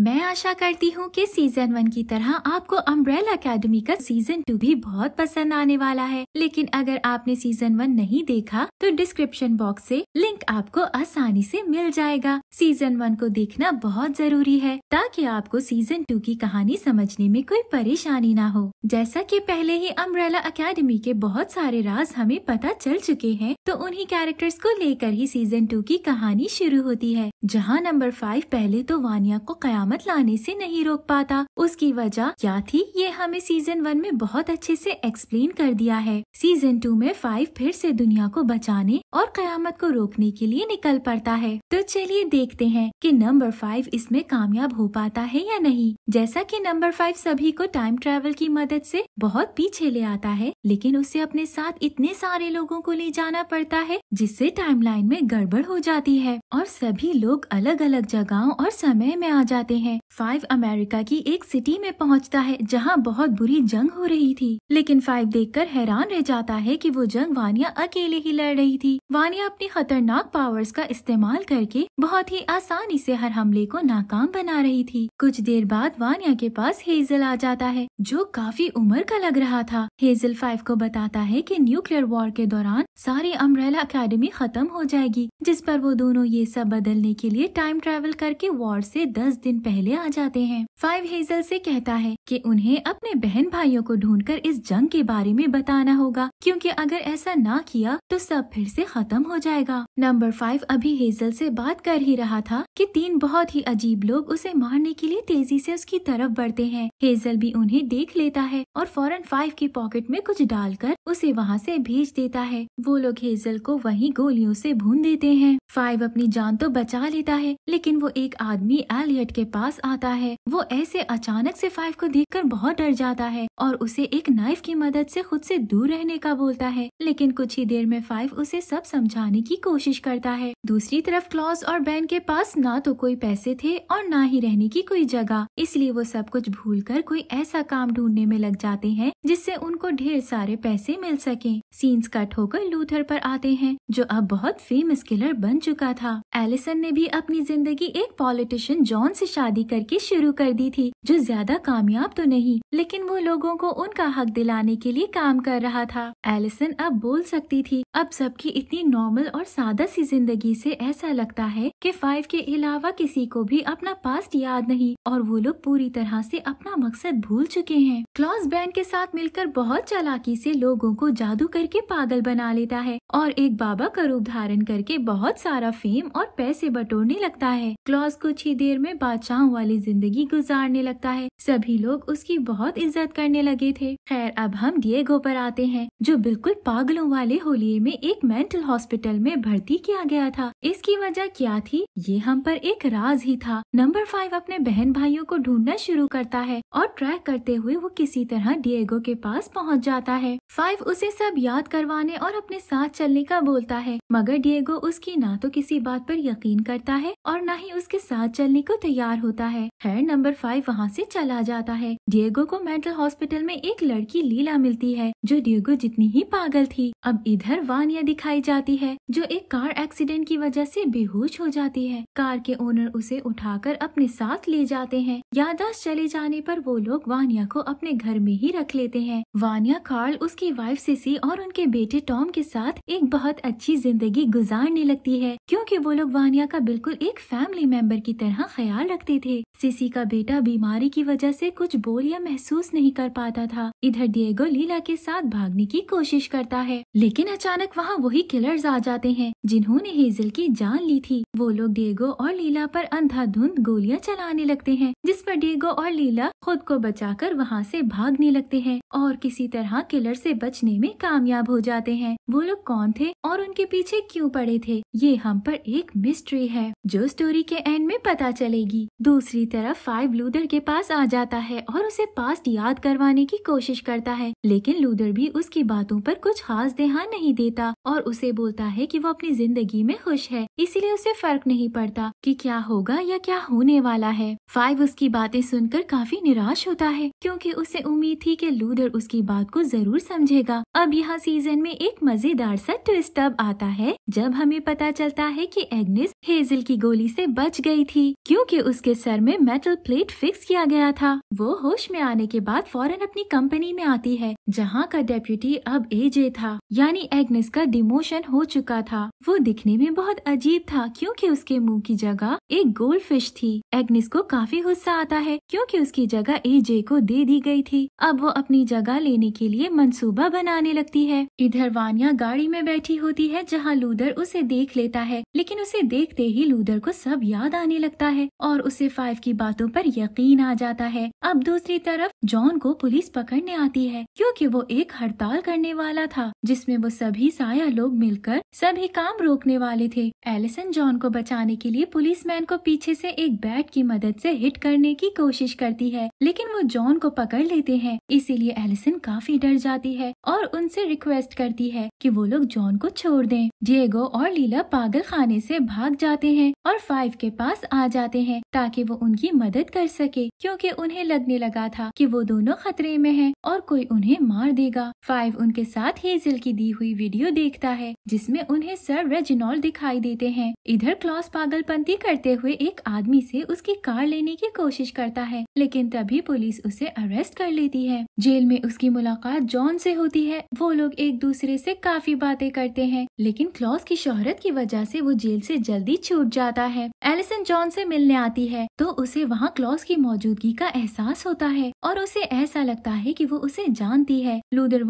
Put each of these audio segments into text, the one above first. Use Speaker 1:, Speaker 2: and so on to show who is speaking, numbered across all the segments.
Speaker 1: मैं आशा करती हूँ कि सीजन वन की तरह आपको अम्ब्रेला एकेडमी का सीजन टू भी बहुत पसंद आने वाला है लेकिन अगर आपने सीजन वन नहीं देखा तो डिस्क्रिप्शन बॉक्स से लिंक आपको आसानी से मिल जाएगा सीजन वन को देखना बहुत जरूरी है ताकि आपको सीजन टू की कहानी समझने में कोई परेशानी ना हो जैसा कि पहले ही अम्ब्रेला अकेडमी के बहुत सारे राज हमें पता चल चुके हैं तो उन्ही कैरेक्टर्स को लेकर ही सीजन टू की कहानी शुरू होती है जहाँ नंबर फाइव पहले तो वानिया को क्या नियामत लाने से नहीं रोक पाता उसकी वजह क्या थी ये हमें सीजन वन में बहुत अच्छे से एक्सप्लेन कर दिया है सीजन टू में फाइव फिर से दुनिया को बचाने और कयामत को रोकने के लिए निकल पड़ता है तो चलिए देखते हैं कि नंबर फाइव इसमें कामयाब हो पाता है या नहीं जैसा कि नंबर फाइव सभी को टाइम ट्रेवल की मदद से बहुत पीछे ले आता है लेकिन उसे अपने साथ इतने सारे लोगों को ले जाना पड़ता है जिससे टाइमलाइन में गड़बड़ हो जाती है और सभी लोग अलग अलग जगहों और समय में आ जाते बताते हैं फाइव अमेरिका की एक सिटी में पहुंचता है जहां बहुत बुरी जंग हो रही थी लेकिन फाइव देखकर हैरान रह जाता है कि वो जंग वानिया अकेले ही लड़ रही थी वानिया अपनी खतरनाक पावर्स का इस्तेमाल करके बहुत ही आसानी से हर हमले को नाकाम बना रही थी कुछ देर बाद वानिया के पास हेजल आ जाता है जो काफी उम्र का लग रहा था हेजल फाइव को बताता है की न्यूक्लियर वॉर के दौरान सारी अम्ब्रेला अकेडमी खत्म हो जाएगी जिस पर वो दोनों ये सब बदलने के लिए टाइम ट्रेवल करके वॉर से दस दिन पहले आ जाते हैं फाइव हेजल से कहता है कि उन्हें अपने बहन भाइयों को ढूंढकर इस जंग के बारे में बताना होगा क्योंकि अगर ऐसा ना किया तो सब फिर से खत्म हो जाएगा नंबर फाइव अभी हेजल से बात कर ही रहा था कि तीन बहुत ही अजीब लोग उसे मारने के लिए तेजी से उसकी तरफ बढ़ते हैं हेजल भी उन्हें देख लेता है और फौरन फाइव की पॉकेट में कुछ डालकर उसे वहाँ से भेज देता है वो लोग हेजल को वही गोलियों से भून देते हैं फाइव अपनी जान तो बचा लेता है लेकिन वो एक आदमी एलियट के पास आता है वो ऐसे अचानक से फाइव को देखकर बहुत डर जाता है और उसे एक नाइफ की मदद से खुद से दूर रहने का बोलता है लेकिन कुछ ही देर में फाइव उसे सब समझाने की कोशिश करता है दूसरी तरफ क्लॉज और बैन के पास ना तो कोई पैसे थे और ना ही रहने की कोई जगह इसलिए वो सब कुछ भूल कर कोई ऐसा काम ढूंढने में लग जाते हैं जिससे उनको ढेर सारे पैसे मिल सके सीन्स कट होकर लूथर पर आते हैं जो अब बहुत फेमस किलर बन चुका था एलिसन ने भी अपनी जिंदगी एक पॉलिटिशियन जॉन से शादी शादी करके शुरू कर दी थी जो ज्यादा कामयाब तो नहीं लेकिन वो लोगों को उनका हक दिलाने के लिए काम कर रहा था एलिसन अब बोल सकती थी अब सबकी इतनी नॉर्मल और सादा सी जिंदगी से ऐसा लगता है कि फाइव के अलावा किसी को भी अपना पास्ट याद नहीं और वो लोग पूरी तरह से अपना मकसद भूल चुके हैं क्लॉस बैंड के साथ मिलकर बहुत चालाकी से लोगों को जादू करके पागल बना लेता है और एक बाबा का रूप धारण करके बहुत सारा फेम और पैसे बटोरने लगता है क्लॉस कुछ ही देर में बादशाह बचाव वाली जिंदगी गुजारने लगता है सभी लोग उसकी बहुत इज्जत करने लगे थे खैर अब हम डिएगो पर आते हैं जो बिल्कुल पागलों वाले होलिये में एक मेंटल हॉस्पिटल में भर्ती किया गया था इसकी वजह क्या थी ये हम पर एक राज ही था नंबर फाइव अपने बहन भाइयों को ढूंढना शुरू करता है और ट्रैक करते हुए वो किसी तरह डिएगो के पास पहुँच जाता है फाइव उसे सब याद करवाने और अपने साथ चलने का बोलता है मगर डिएगो उसकी ना तो किसी बात पर यकीन करता है और ना ही उसके साथ चलने को तैयार होता है हर नंबर फाइव वहाँ से चला जाता है डिएगो को मेंटल हॉस्पिटल में एक लड़की लीला मिलती है जो डिएगो जितनी ही पागल थी अब इधर वानिया दिखाई जाती है जो एक कार एक्सीडेंट की वजह से बेहोश हो जाती है कार के ओनर उसे उठाकर अपने साथ ले जाते हैं यादाश्त चले जाने पर वो लोग वानिया को अपने घर में ही रख लेते हैं वानिया कार्ल उसकी वाइफ सिसी और उनके बेटे टॉम के साथ एक बहुत अच्छी जिंदगी गुजारने लगती है क्योंकि वो लोग वानिया का बिल्कुल एक फैमिली मेंबर की तरह ख्याल रख सकते थे सिसी का बेटा बीमारी की वजह से कुछ बोल या महसूस नहीं कर पाता था इधर डिएगो लीला के साथ भागने की कोशिश करता है लेकिन अचानक वहाँ वही किलर्स आ जाते हैं जिन्होंने हेजल की जान ली थी वो लोग डिएगो और लीला पर अंधाधुंध गोलियां चलाने लगते हैं जिस पर डिएगो और लीला खुद को बचाकर वहाँ से भागने लगते हैं और किसी तरह किलर से बचने में कामयाब हो जाते हैं वो लोग कौन थे और उनके पीछे क्यों पड़े थे ये हम पर एक मिस्ट्री है जो स्टोरी के एंड में पता चलेगी दूसरी तरफ फाइव लूदर के पास आ जाता है और उसे पास्ट याद करवाने की कोशिश करता है लेकिन लूदर भी उसकी बातों पर कुछ खास ध्यान नहीं देता और उसे बोलता है कि वो अपनी जिंदगी में खुश है इसीलिए उसे फर्क नहीं पड़ता कि क्या होगा या क्या होने वाला है फाइव उसकी बातें सुनकर काफी निराश होता है क्योंकि उसे उम्मीद थी कि लूदर उसकी बात को जरूर समझेगा अब यहाँ सीजन में एक मजेदार सा ट्विस्ट अब आता है जब हमें पता चलता है कि एग्नेस हेजल की गोली से बच गई थी क्योंकि उसके जिसके सर में मेटल प्लेट फिक्स किया गया था वो होश में आने के बाद फौरन अपनी कंपनी में आती है जहाँ का डेप्यूटी अब एजे था यानी एग्नेस का डिमोशन हो चुका था वो दिखने में बहुत अजीब था क्योंकि उसके मुंह की जगह एक गोल्ड फिश थी एग्नेस को काफी गुस्सा आता है क्योंकि उसकी जगह एजे को दे दी गई थी अब वो अपनी जगह लेने के लिए मंसूबा बनाने लगती है इधर वानिया गाड़ी में बैठी होती है जहाँ लूदर उसे देख लेता है लेकिन उसे देखते ही लूदर को सब याद आने लगता है और उसे फाइव की बातों पर यकीन आ जाता है अब दूसरी तरफ जॉन को पुलिस पकड़ने आती है क्योंकि वो एक हड़ताल करने वाला था जिसमें वो सभी साया लोग मिलकर सभी काम रोकने वाले थे एलिसन जॉन को बचाने के लिए मैन को पीछे से एक बैट की मदद से हिट करने की कोशिश करती है लेकिन वो जॉन को पकड़ लेते हैं इसीलिए एलिसन काफी डर जाती है और उनसे रिक्वेस्ट करती है कि वो लोग जॉन को छोड़ दें डिएगो और लीला पागल खाने से भाग जाते हैं और फाइव के पास आ जाते हैं ताकि वो उनकी मदद कर सके क्योंकि उन्हें लगने लगा था कि वो दोनों खतरे में हैं और कोई उन्हें मार देगा फाइव उनके साथ हेजल की दी हुई वीडियो देखता है जिसमें उन्हें सर रेजिनॉल दिखाई देते हैं इधर क्लॉस पागलपंती करते हुए एक आदमी से उसकी कार लेने की कोशिश करता है लेकिन तभी पुलिस उसे अरेस्ट कर लेती है जेल में उसकी मुलाकात जॉन से होती है वो लोग एक दूसरे से काफी बातें करते हैं लेकिन क्लॉस की शोहरत की वजह से वो जेल से जल्दी छूट जाता है एलिसन जॉन से मिलने आती है है तो उसे वहाँ क्लॉस की मौजूदगी का एहसास होता है और उसे ऐसा लगता है कि वो उसे जानती है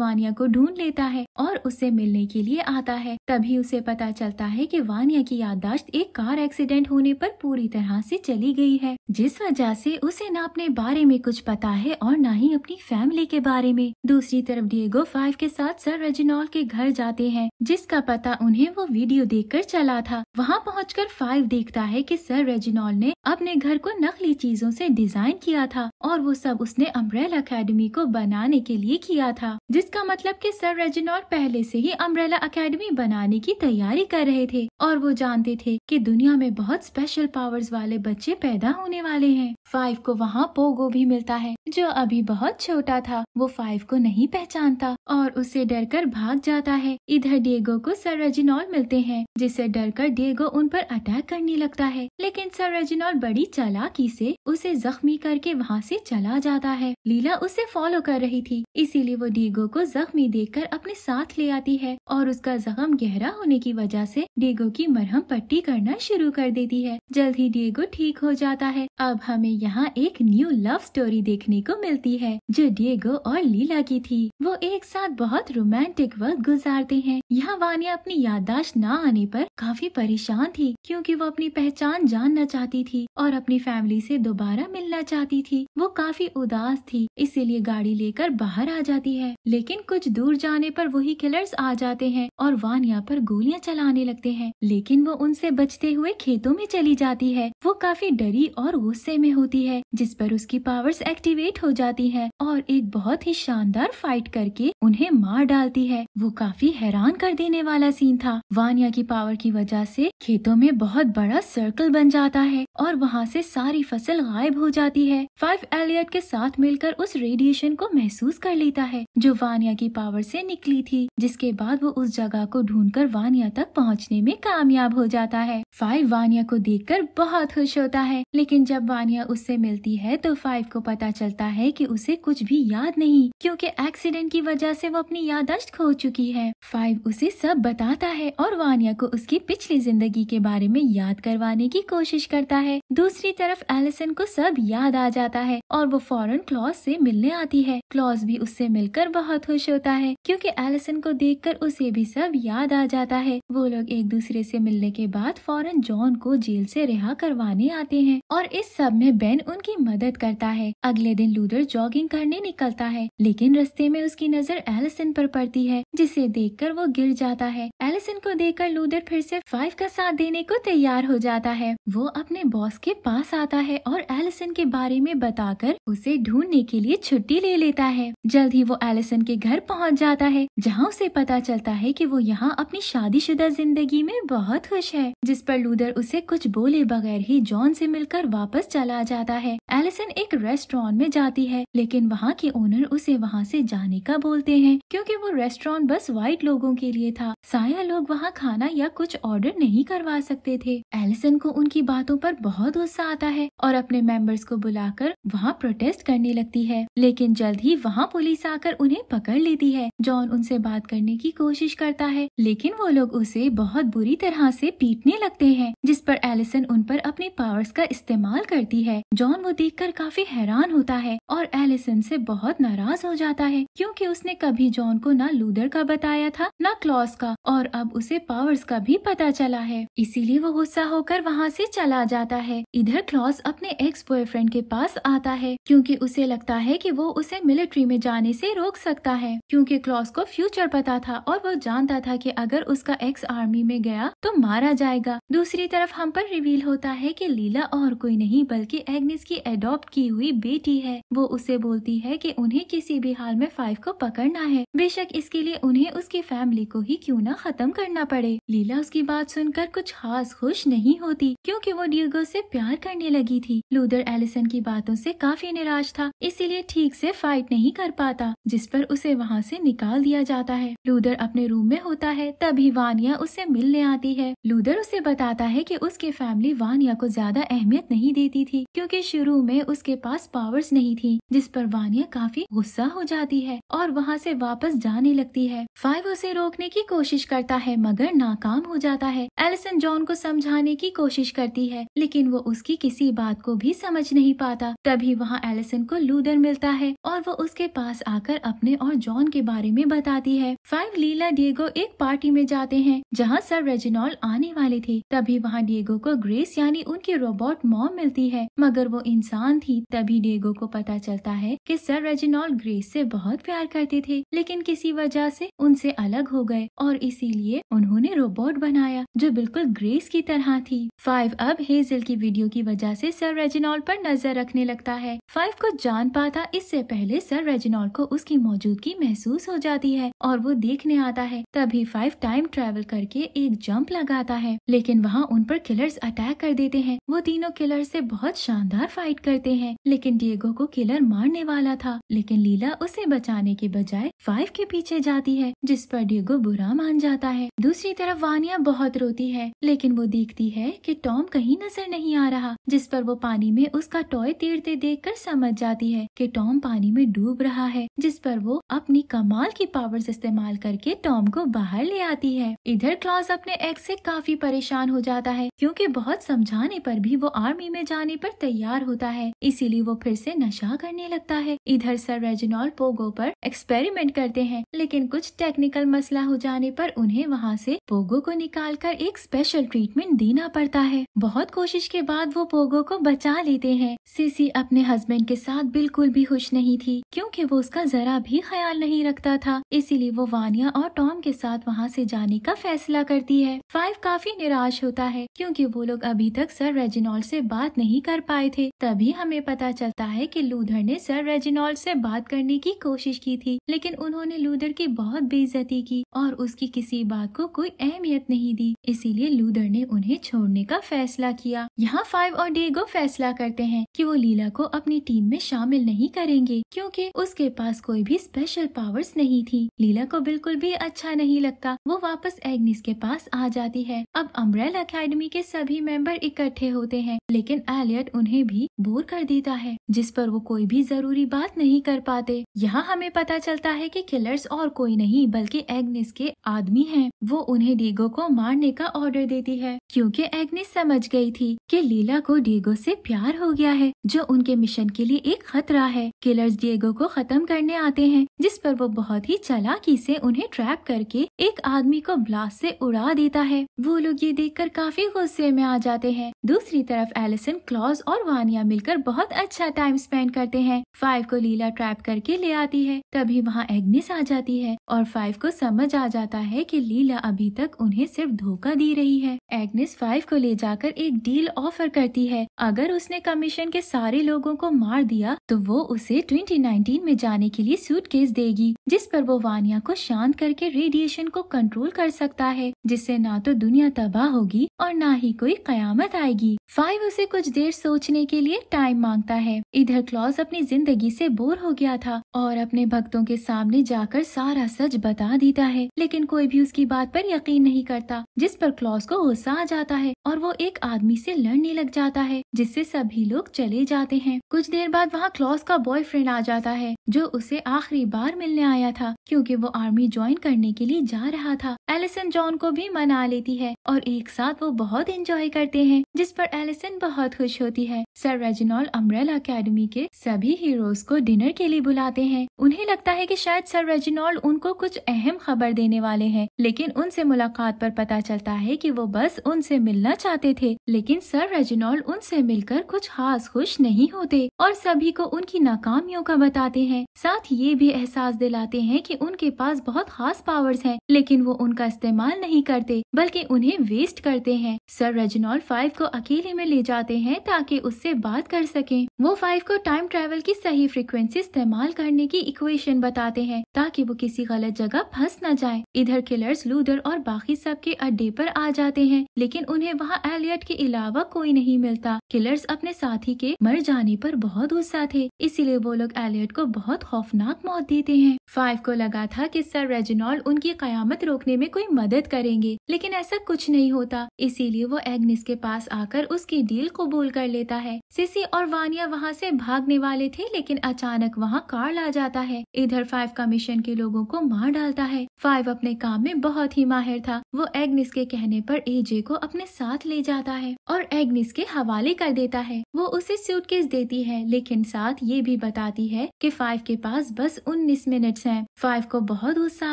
Speaker 1: वानिया को ढूंढ लेता है और उसे मिलने के लिए आता है तभी उसे पता चलता है कि वानिया की याददाश्त एक कार एक्सीडेंट होने पर पूरी तरह से चली गई है जिस वजह से उसे न अपने बारे में कुछ पता है और न ही अपनी फैमिली के बारे में दूसरी तरफ डिएगो फाइव के साथ सर रेजिनॉल के घर जाते हैं जिसका पता उन्हें वो वीडियो देख चला था वहाँ पहुँच फाइव देखता है की सर रेजिनॉल ने अपने अपने घर को नकली चीजों से डिजाइन किया था और वो सब उसने अम्ब्रेला अकेडमी को बनाने के लिए किया था जिसका मतलब कि सर रेजिनॉल्ड पहले से ही अम्ब्रेला अकेडमी बनाने की तैयारी कर रहे थे और वो जानते थे कि दुनिया में बहुत स्पेशल पावर्स वाले बच्चे पैदा होने वाले हैं फाइव को वहाँ पोगो भी मिलता है जो अभी बहुत छोटा था वो फाइव को नहीं पहचानता और उसे डर कर भाग जाता है इधर डेगो को सर रेजिनॉल्ड मिलते हैं जिसे डर कर उन पर अटैक करने लगता है लेकिन सर रेजिनॉल्ड बड़ी बड़ी चालाकी से उसे जख्मी करके वहाँ से चला जाता है लीला उसे फॉलो कर रही थी इसीलिए वो डीगो को जख्मी देखकर अपने साथ ले आती है और उसका जख्म गहरा होने की वजह से डीगो की मरहम पट्टी करना शुरू कर देती है जल्द ही डीगो ठीक हो जाता है अब हमें यहाँ एक न्यू लव स्टोरी देखने को मिलती है जो डिएगो और लीला की थी वो एक साथ बहुत रोमांटिक वक्त गुजारते हैं यहाँ वानिया अपनी याददाश्त न आने पर काफी परेशान थी क्योंकि वो अपनी पहचान जानना चाहती थी और और अपनी फैमिली से दोबारा मिलना चाहती थी वो काफी उदास थी इसीलिए गाड़ी लेकर बाहर आ जाती है लेकिन कुछ दूर जाने पर वही किलर्स आ जाते हैं और वानिया पर गोलियां चलाने लगते हैं लेकिन वो उनसे बचते हुए खेतों में चली जाती है वो काफी डरी और गुस्से में होती है जिस पर उसकी पावर्स एक्टिवेट हो जाती है और एक बहुत ही शानदार फाइट करके उन्हें मार डालती है वो काफी हैरान कर देने वाला सीन था वानिया की पावर की वजह से खेतों में बहुत बड़ा सर्कल बन जाता है और वहाँ वहाँ से सारी फसल गायब हो जाती है फाइव एलियट के साथ मिलकर उस रेडिएशन को महसूस कर लेता है जो वानिया की पावर से निकली थी जिसके बाद वो उस जगह को ढूंढकर वानिया तक पहुँचने में कामयाब हो जाता है फाइव वानिया को देखकर बहुत खुश होता है लेकिन जब वानिया उससे मिलती है तो फाइव को पता चलता है की उसे कुछ भी याद नहीं क्योंकि एक्सीडेंट की वजह से वो अपनी यादाश्त खो चुकी है फाइव उसे सब बताता है और वानिया को उसकी पिछली जिंदगी के बारे में याद करवाने की कोशिश करता है दूसरे दूसरी तरफ एलिसन को सब याद आ जाता है और वो फौरन क्लॉस से मिलने आती है क्लॉस भी उससे मिलकर बहुत खुश होता है क्योंकि एलिसन को देखकर उसे भी सब याद आ जाता है वो लोग एक दूसरे से मिलने के बाद फौरन जॉन को जेल से रिहा करवाने आते हैं और इस सब में बेन उनकी मदद करता है अगले दिन लूदर जॉगिंग करने निकलता है लेकिन रस्ते में उसकी नजर एलिसन पर पड़ती है जिसे देखकर वो गिर जाता है एलिसन को देखकर लूदर फिर से फाइव का साथ देने को तैयार हो जाता है वो अपने बॉस के पास आता है और एलिसन के बारे में बताकर उसे ढूंढने के लिए छुट्टी ले लेता है जल्द ही वो एलिसन के घर पहुँच जाता है जहाँ उसे पता चलता है की वो यहाँ अपनी शादी जिंदगी में बहुत खुश है जिस पर लूदर उसे कुछ बोले बगैर ही जॉन ऐसी मिलकर वापस चला जाता है एलिसन एक रेस्ट रेस्टोरेंट में जाती है लेकिन वहाँ के ओनर उसे वहाँ से जाने का बोलते हैं क्योंकि वो रेस्टोरेंट बस व्हाइट लोगों के लिए था साया लोग वहाँ खाना या कुछ ऑर्डर नहीं करवा सकते थे एलिसन को उनकी बातों पर बहुत गुस्सा आता है और अपने मेंबर्स को बुलाकर वहाँ प्रोटेस्ट करने लगती है लेकिन जल्द ही वहाँ पुलिस आकर उन्हें पकड़ लेती है जॉन उनसे बात करने की कोशिश करता है लेकिन वो लोग उसे बहुत बुरी तरह से पीटने लगते हैं जिस पर एलिसन उन पर अपने पावर्स का इस्तेमाल करती है जॉन वो देखकर काफी हैरान परेशान होता है और एलिसन से बहुत नाराज हो जाता है क्योंकि उसने कभी जॉन को ना लूदर का बताया था ना क्लॉस का और अब उसे पावर्स का भी पता चला है इसीलिए वो गुस्सा होकर वहाँ से चला जाता है इधर क्लॉस अपने एक्स बॉयफ्रेंड के पास आता है क्योंकि उसे लगता है कि वो उसे मिलिट्री में जाने से रोक सकता है क्योंकि क्लॉस को फ्यूचर पता था और वो जानता था कि अगर उसका एक्स आर्मी में गया तो मारा जाएगा दूसरी तरफ हम पर रिवील होता है कि लीला और कोई नहीं बल्कि एग्निस की एडॉप्ट की हुई बे बेटी है वो उसे बोलती है कि उन्हें किसी भी हाल में फाइव को पकड़ना है बेशक इसके लिए उन्हें उसकी फैमिली को ही क्यों ना खत्म करना पड़े लीला उसकी बात सुनकर कुछ खास खुश नहीं होती क्योंकि वो डियोगो से प्यार करने लगी थी लूदर एलिसन की बातों से काफी निराश था इसीलिए ठीक से फाइट नहीं कर पाता जिस पर उसे वहाँ से निकाल दिया जाता है लूदर अपने रूम में होता है तभी वानिया उससे मिलने आती है लूदर उसे बताता है की उसकी फैमिली वानिया को ज्यादा अहमियत नहीं देती थी क्योंकि शुरू में उसके पास पावर्स नहीं थी जिस पर वानिया काफी गुस्सा हो जाती है और वहाँ से वापस जाने लगती है फाइव उसे रोकने की कोशिश करता है मगर नाकाम हो जाता है एलिसन जॉन को समझाने की कोशिश करती है लेकिन वो उसकी किसी बात को भी समझ नहीं पाता तभी वहाँ एलिसन को लूदर मिलता है और वो उसके पास आकर अपने और जॉन के बारे में बताती है फाइव लीला डिएगो एक पार्टी में जाते हैं जहाँ सर रेजिनॉल आने वाले थे तभी वहाँ डिएगो को ग्रेस यानी उनकी रोबोट मॉम मिलती है मगर वो इंसान थी तभी डिएगो को पता चलता है कि सर रेजिनॉल्ड ग्रेस से बहुत प्यार करते थे लेकिन किसी वजह से उनसे अलग हो गए और इसीलिए उन्होंने रोबोट बनाया जो बिल्कुल ग्रेस की तरह थी फाइव अब हेजल की वीडियो की वजह से सर रेजिनॉल्ड पर नजर रखने लगता है फाइव को जान पाता इससे पहले सर रेजिनॉल्ड को उसकी मौजूदगी महसूस हो जाती है और वो देखने आता है तभी फाइव टाइम ट्रेवल करके एक जम्प लगाता है लेकिन वहाँ उन पर किलर्स अटैक कर देते हैं वो तीनों किलर से बहुत शानदार फाइट करते हैं लेकिन लेकिन डिएगो को किलर मारने वाला था लेकिन लीला उसे बचाने के बजाय फाइव के पीछे जाती है जिस पर डिएगो बुरा मान जाता है दूसरी तरफ वानिया बहुत रोती है लेकिन वो देखती है कि टॉम कहीं नजर नहीं आ रहा जिस पर वो पानी में उसका टॉय तैरते देख कर समझ जाती है कि टॉम पानी में डूब रहा है जिस पर वो अपनी कमाल की पावर्स इस्तेमाल करके टॉम को बाहर ले आती है इधर क्लॉज अपने एक्स से काफी परेशान हो जाता है क्योंकि बहुत समझाने पर भी वो आर्मी में जाने पर तैयार होता है इसीलिए वो फिर से नशा करने लगता है इधर सर रेजिनॉल पोगो पर एक्सपेरिमेंट करते हैं लेकिन कुछ टेक्निकल मसला हो जाने पर उन्हें वहाँ से पोगो को निकाल कर एक स्पेशल ट्रीटमेंट देना पड़ता है बहुत कोशिश के बाद वो पोगो को बचा लेते हैं सीसी अपने हस्बैंड के साथ बिल्कुल भी खुश नहीं थी क्योंकि वो उसका जरा भी ख्याल नहीं रखता था इसीलिए वो वानिया और टॉम के साथ वहाँ से जाने का फैसला करती है फाइव काफी निराश होता है क्योंकि वो लोग अभी तक सर रेजिनॉल से बात नहीं कर पाए थे तभी हमें पता चल लगता है कि लूधर ने सर रेजिनॉल्ड से बात करने की कोशिश की थी लेकिन उन्होंने लूधर की बहुत बेइज्जती की और उसकी किसी बात को कोई अहमियत नहीं दी इसीलिए लूधर ने उन्हें छोड़ने का फैसला किया यहाँ फाइव और डेगो फैसला करते हैं कि वो लीला को अपनी टीम में शामिल नहीं करेंगे क्योंकि उसके पास कोई भी स्पेशल पावर्स नहीं थी लीला को बिल्कुल भी अच्छा नहीं लगता वो वापस एग्निस के पास आ जाती है अब अम्ब्रेल अकेडमी के सभी मेंबर इकट्ठे होते हैं लेकिन एलियट उन्हें भी बोर कर देता है जिस पर वो कोई भी जरूरी बात नहीं कर पाते यहाँ हमें पता चलता है कि किलर्स और कोई नहीं बल्कि एग्निस के आदमी हैं। वो उन्हें डीगो को मारने का ऑर्डर देती है क्योंकि एग्निस समझ गई थी कि लीला को डीगो से प्यार हो गया है जो उनके मिशन के लिए एक खतरा है किलर्स डीगो को खत्म करने आते हैं जिस पर वो बहुत ही चालाकी से उन्हें ट्रैप करके एक आदमी को ब्लास्ट से उड़ा देता है वो लोग ये कर काफी गुस्से में आ जाते हैं दूसरी तरफ एलिसन क्लॉज और वानिया मिलकर बहुत अच्छा टाइम स्पेंड करते हैं फाइव को लीला ट्रैप करके ले आती है तभी वहाँ एग्निस आ जाती है और फाइव को समझ आ जाता है कि लीला अभी तक उन्हें सिर्फ धोखा दे रही है एग्निस फाइव को ले जाकर एक डील ऑफर करती है अगर उसने कमीशन के सारे लोगों को मार दिया तो वो उसे 2019 में जाने के लिए सूट देगी जिस पर वो वानिया को शांत करके रेडिएशन को कंट्रोल कर सकता है जिससे ना तो दुनिया तबाह होगी और ना ही कोई कयामत आएगी फाइव उसे कुछ देर सोचने के लिए टाइम मांगता है इधर क्लॉस अपनी जिंदगी से बोर हो गया था और अपने भक्तों के सामने जाकर सारा सच बता देता है लेकिन कोई भी उसकी बात पर यकीन नहीं करता जिस पर क्लॉस को गुस्सा आ जाता है और वो एक आदमी से लड़ने लग जाता है जिससे सभी लोग चले जाते हैं कुछ देर बाद वहाँ क्लॉस का बॉयफ्रेंड आ जाता है जो उसे आखिरी बार मिलने आया था क्योंकि वो आर्मी ज्वाइन करने के लिए जा रहा था एलिसन जॉन को भी मना लेती है और एक साथ वो बहुत एंजॉय करते हैं जिस पर एलिसन बहुत खुश होती है सर रेजिनॉल अमरेला अकेडमी के सभी हीरोज को डिनर के लिए बुलाते हैं उन्हें लगता है कि शायद सर रेजिनॉल्ड उनको कुछ अहम खबर देने वाले हैं लेकिन उनसे मुलाकात पर पता चलता है कि वो बस उनसे मिलना चाहते थे लेकिन सर रेजिनॉल्ड उनसे मिलकर कुछ खास खुश नहीं होते और सभी को उनकी नाकामियों का बताते हैं साथ ये भी एहसास दिलाते हैं कि उनके पास बहुत खास पावर्स हैं लेकिन वो उनका इस्तेमाल नहीं करते बल्कि उन्हें वेस्ट करते हैं सर रेजिनॉल्ड फाइव को अकेले में ले जाते हैं ताकि उससे बात कर सके वो फाइव को टाइम ट्रेवल की सही फ्रिक्वेंसी इस्तेमाल करने की इक्वेशन बताते हैं ताकि वो किसी गलत जगह फंस न जाए इधर किलर्स लूदर और बाकी सब के अड्डे पर आ जाते हैं लेकिन उन्हें वहाँ एलियट के अलावा कोई नहीं मिलता किलर्स अपने साथी के मर जाने पर बहुत गुस्सा थे इसीलिए वो लोग एलियट को बहुत खौफनाक मौत देते हैं फाइव को लगा था कि सर रेजिनॉल उनकी कयामत रोकने में कोई मदद करेंगे लेकिन ऐसा कुछ नहीं होता इसीलिए वो एग्निस के पास आकर उसकी डील कबूल कर लेता है सिसी और वानिया वहाँ से भागने वाले थे लेकिन अचानक वहाँ कार्ल आ जाता है इधर फाइव कमीशन के लोगों को मार डालता है फाइव अपने काम में बहुत ही माहिर था वो एग्निस के कहने पर एजे को अपने साथ ले जाता है और एग्निस के हवाले कर देता है वो उसे सूटकेस देती है लेकिन साथ ये भी बताती है कि फाइव के पास बस उन्नीस मिनट सैम फाइव को बहुत गुस्सा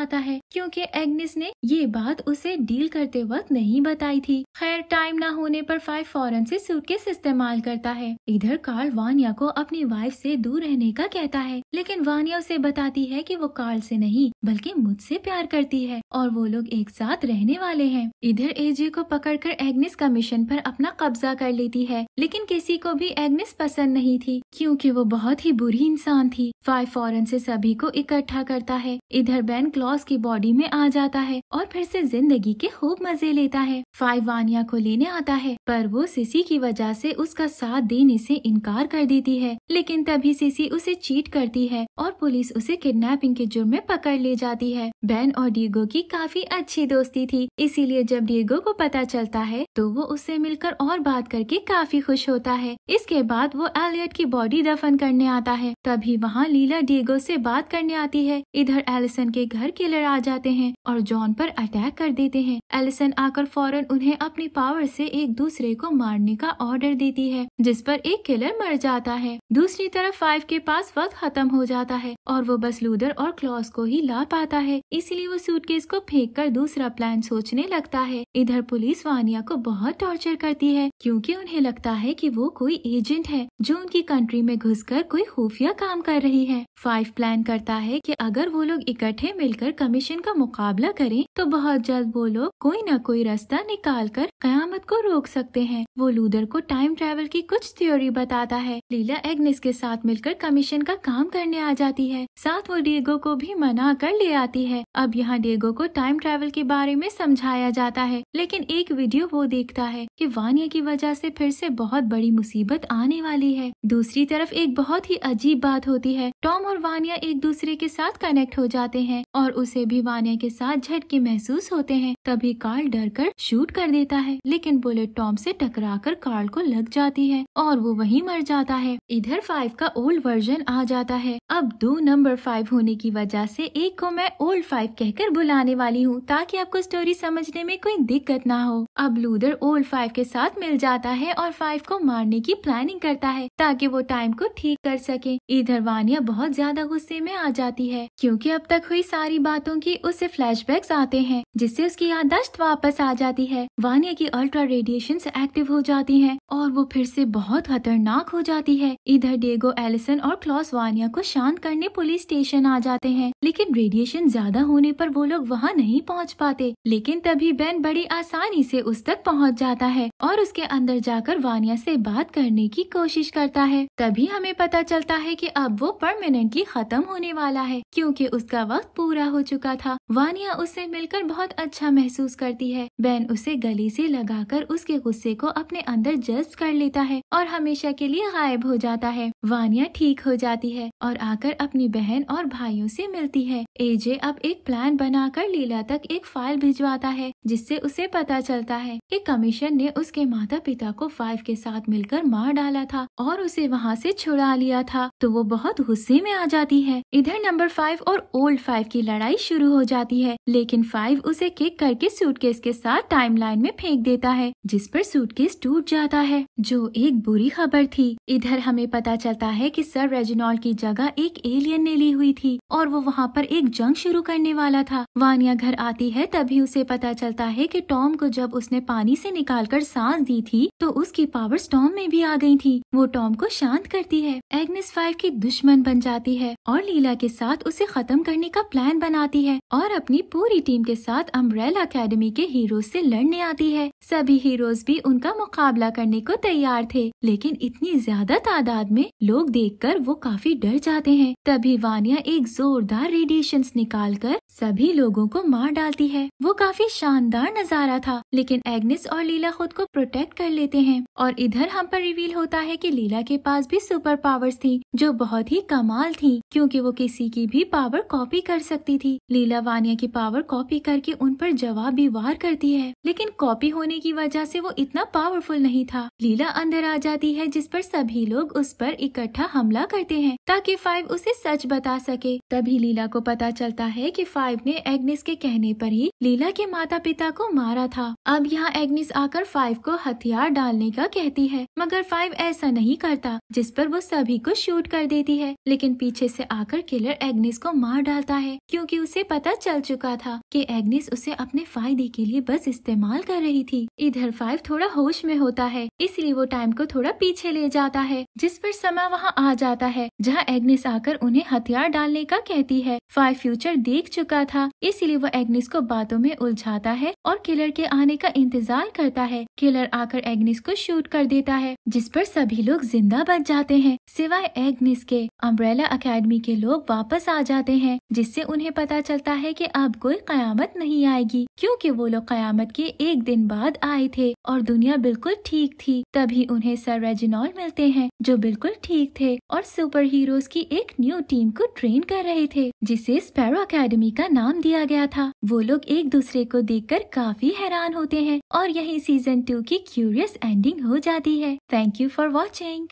Speaker 1: आता है क्योंकि एग्निस ने ये बात उसे डील करते वक्त नहीं बताई थी खैर टाइम ना होने पर फाइव फौरन से सूटकेस इस्तेमाल करता है इधर कार्ल वानिया को अपनी वाइफ से दूर रहने का कहता है लेकिन वानिया उसे बताती है कि वो कार्ल से नहीं बल्कि मुझसे प्यार करती है और वो लोग एक साथ रहने वाले है इधर एजे को पकड़ एग्निस का कमीशन पर अपना कब्जा कर लेती है लेकिन किसी को भी एग्निस पसंद नहीं थी क्यूँकी वो बहुत ही बुरी इंसान थी फाइव फौरन से सभी को इकट्ठा इकट्ठा करता है इधर बैन क्लॉस की बॉडी में आ जाता है और फिर से जिंदगी के खूब मजे लेता है फाइव वानिया को लेने आता है पर वो सिसी की वजह से उसका साथ देने से इनकार कर देती है लेकिन तभी सिसी उसे चीट करती है और पुलिस उसे किडनैपिंग के जुर्म में पकड़ ले जाती है बैन और डिएगो की काफी अच्छी दोस्ती थी इसीलिए जब डिएगो को पता चलता है तो वो उससे मिलकर और बात करके काफी खुश होता है इसके बाद वो एलियट की बॉडी दफन करने आता है तभी वहाँ लीला डिएगो से बात करने आती जाती है इधर एलिसन के घर किलर आ जाते हैं और जॉन पर अटैक कर देते हैं एलिसन आकर फौरन उन्हें अपनी पावर से एक दूसरे को मारने का ऑर्डर देती है जिस पर एक किलर मर जाता है दूसरी तरफ फाइव के पास वक्त खत्म हो जाता है और वो बस लूदर और क्लॉस को ही ला पाता है इसीलिए वो सूटकेस को फेंक कर दूसरा प्लान सोचने लगता है इधर पुलिस वानिया को बहुत टॉर्चर करती है क्योंकि उन्हें लगता है कि वो कोई एजेंट है जो उनकी कंट्री में घुसकर कोई खुफिया काम कर रही है फाइव प्लान करता है कि कि अगर वो लोग इकट्ठे मिलकर कमीशन का मुकाबला करें तो बहुत जल्द वो लोग कोई ना कोई रास्ता निकाल कर क्यामत को रोक सकते हैं वो लूदर को टाइम ट्रेवल की कुछ थ्योरी बताता है लीला एग्निस के साथ मिलकर कमीशन का काम करने आ जाती है साथ वो डेगो को भी मना कर ले आती है अब यहाँ डेगो को टाइम ट्रेवल के बारे में समझाया जाता है लेकिन एक वीडियो वो देखता है की वानिया की वजह ऐसी फिर ऐसी बहुत बड़ी मुसीबत आने वाली है दूसरी तरफ एक बहुत ही अजीब बात होती है टॉम और वानिया एक दूसरे के साथ साथ कनेक्ट हो जाते हैं और उसे भी वानिया के साथ झटके महसूस होते हैं तभी कार्ल डर कर शूट कर देता है लेकिन बुलेट टॉम से टकराकर कार्ल को लग जाती है और वो वहीं मर जाता है इधर फाइव का ओल्ड वर्जन आ जाता है अब दो नंबर फाइव होने की वजह से एक को मैं ओल्ड फाइव कहकर बुलाने वाली हूँ ताकि आपको स्टोरी समझने में कोई दिक्कत ना हो अब लूदर ओल्ड फाइव के साथ मिल जाता है और फाइव को मारने की प्लानिंग करता है ताकि वो टाइम को ठीक कर सके इधर वानिया बहुत ज्यादा गुस्से में आ जाती है है क्योंकि अब तक हुई सारी बातों की उससे फ्लैशबैक्स आते हैं जिससे उसकी याददाश्त वापस आ जाती है वानिया की अल्ट्रा रेडिएशन एक्टिव हो जाती है और वो फिर से बहुत खतरनाक हो जाती है इधर डेगो एलिसन और क्लॉस वानिया को शांत करने पुलिस स्टेशन आ जाते हैं लेकिन रेडिएशन ज्यादा होने पर वो लोग वहाँ नहीं पहुँच पाते लेकिन तभी बेन बड़ी आसानी से उस तक पहुँच जाता है और उसके अंदर जाकर वानिया से बात करने की कोशिश करता है तभी हमें पता चलता है कि अब वो परमानेंटली खत्म होने वाला है क्योंकि उसका वक्त पूरा हो चुका था वानिया उससे मिलकर बहुत अच्छा महसूस करती है बैन उसे गले से लगाकर उसके गुस्से को अपने अंदर जज्ब कर लेता है और हमेशा के लिए गायब हो जाता है वानिया ठीक हो जाती है और आकर अपनी बहन और भाइयों से मिलती है एजे अब एक प्लान बनाकर लीला तक एक फाइल भिजवाता है जिससे उसे पता चलता है कि कमीशन ने उसके माता पिता को फाइव के साथ मिलकर मार डाला था और उसे वहाँ से छुड़ा लिया था तो वो बहुत गुस्से में आ जाती है इधर नंबर फाइव और ओल्ड फाइव की लड़ाई शुरू हो जाती है लेकिन फाइव उसे किक करके सूटकेस के साथ टाइमलाइन में फेंक देता है जिस पर सूटकेस टूट जाता है जो एक बुरी खबर थी इधर हमें पता चलता है कि सर रेजिनॉल की जगह एक एलियन ने ली हुई थी और वो वहाँ पर एक जंग शुरू करने वाला था वानिया घर आती है तभी उसे पता चलता है की टॉम को जब उसने पानी ऐसी निकाल सांस दी थी तो उसकी पावर्स टॉम में भी आ गई थी वो टॉम को शांत करती है एग्नेस फाइव की दुश्मन बन जाती है और लीला के साथ साथ उसे खत्म करने का प्लान बनाती है और अपनी पूरी टीम के साथ अम्ब्रेला अकेडमी के हीरो से लड़ने आती है सभी हीरोज भी उनका मुकाबला करने को तैयार थे लेकिन इतनी ज्यादा तादाद में लोग देखकर वो काफी डर जाते हैं तभी वानिया एक जोरदार रेडिएशन निकाल कर सभी लोगों को मार डालती है वो काफी शानदार नजारा था लेकिन एग्निस और लीला खुद को प्रोटेक्ट कर लेते हैं और इधर हम पर रिवील होता है कि लीला के पास भी सुपर पावर्स थी जो बहुत ही कमाल थी क्योंकि वो किसी की की भी पावर कॉपी कर सकती थी लीला वानिया की पावर कॉपी करके उन पर जवाब भी वार करती है लेकिन कॉपी होने की वजह से वो इतना पावरफुल नहीं था लीला अंदर आ जाती है जिस पर सभी लोग उस पर इकट्ठा हमला करते हैं ताकि फाइव उसे सच बता सके तभी लीला को पता चलता है की फाइव ने एग्निस के कहने पर ही लीला के माता पिता को मारा था अब यहाँ एग्निस आकर फाइव को हथियार डालने का कहती है मगर फाइव ऐसा नहीं करता जिस पर वो सभी को शूट कर देती है लेकिन पीछे से आकर किलर एग्निस को मार डालता है क्योंकि उसे पता चल चुका था कि एग्निस उसे अपने फायदे के लिए बस इस्तेमाल कर रही थी इधर फाइव थोड़ा होश में होता है इसलिए वो टाइम को थोड़ा पीछे ले जाता है जिस पर समय वहाँ आ जाता है जहाँ एग्निस आकर उन्हें हथियार डालने का कहती है फाइव फ्यूचर देख चुका था इसलिए वो एग्निस को बातों में उलझाता है और किलर के आने का इंतजार करता है किलर आकर एग्निस को शूट कर देता है जिस पर सभी लोग जिंदा बच जाते हैं सिवाय एग्निस के अम्ब्रेला अकेडमी के लोग वापस वापस आ जाते हैं जिससे उन्हें पता चलता है कि अब कोई कयामत नहीं आएगी क्योंकि वो लोग कयामत के एक दिन बाद आए थे और दुनिया बिल्कुल ठीक थी तभी उन्हें सर रेजिनॉल मिलते हैं जो बिल्कुल ठीक थे और सुपर हीरोज की एक न्यू टीम को ट्रेन कर रहे थे जिसे स्पैरो अकेडमी का नाम दिया गया था वो लोग एक दूसरे को कर काफी हैरान होते हैं और यही सीजन टू की क्यूरियस एंडिंग हो जाती है थैंक यू फॉर वॉचिंग